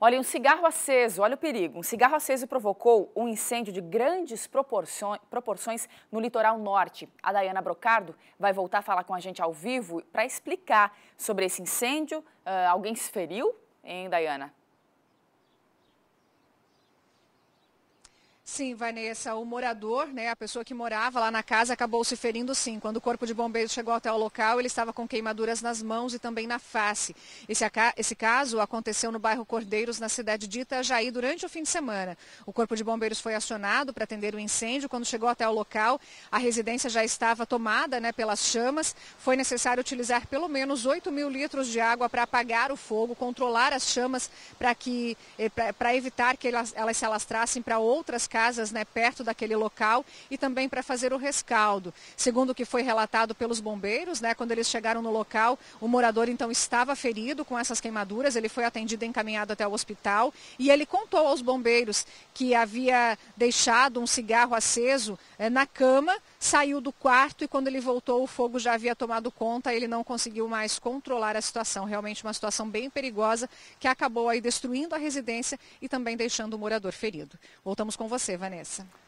Olha, um cigarro aceso, olha o perigo. Um cigarro aceso provocou um incêndio de grandes proporções no litoral norte. A Dayana Brocardo vai voltar a falar com a gente ao vivo para explicar sobre esse incêndio. Uh, alguém se feriu, hein, Dayana? sim, Vanessa. O morador, né, a pessoa que morava lá na casa, acabou se ferindo sim. Quando o corpo de bombeiros chegou até o local, ele estava com queimaduras nas mãos e também na face. Esse, esse caso aconteceu no bairro Cordeiros, na cidade de Itajaí, durante o fim de semana. O corpo de bombeiros foi acionado para atender o incêndio. Quando chegou até o local, a residência já estava tomada né, pelas chamas. Foi necessário utilizar pelo menos 8 mil litros de água para apagar o fogo, controlar as chamas para eh, evitar que elas, elas se alastrassem para outras casas casas né, perto daquele local e também para fazer o rescaldo. Segundo o que foi relatado pelos bombeiros, né, quando eles chegaram no local, o morador então estava ferido com essas queimaduras, ele foi atendido e encaminhado até o hospital e ele contou aos bombeiros que havia deixado um cigarro aceso é, na cama saiu do quarto e quando ele voltou o fogo já havia tomado conta, ele não conseguiu mais controlar a situação. Realmente uma situação bem perigosa que acabou aí destruindo a residência e também deixando o morador ferido. Voltamos com você, Vanessa.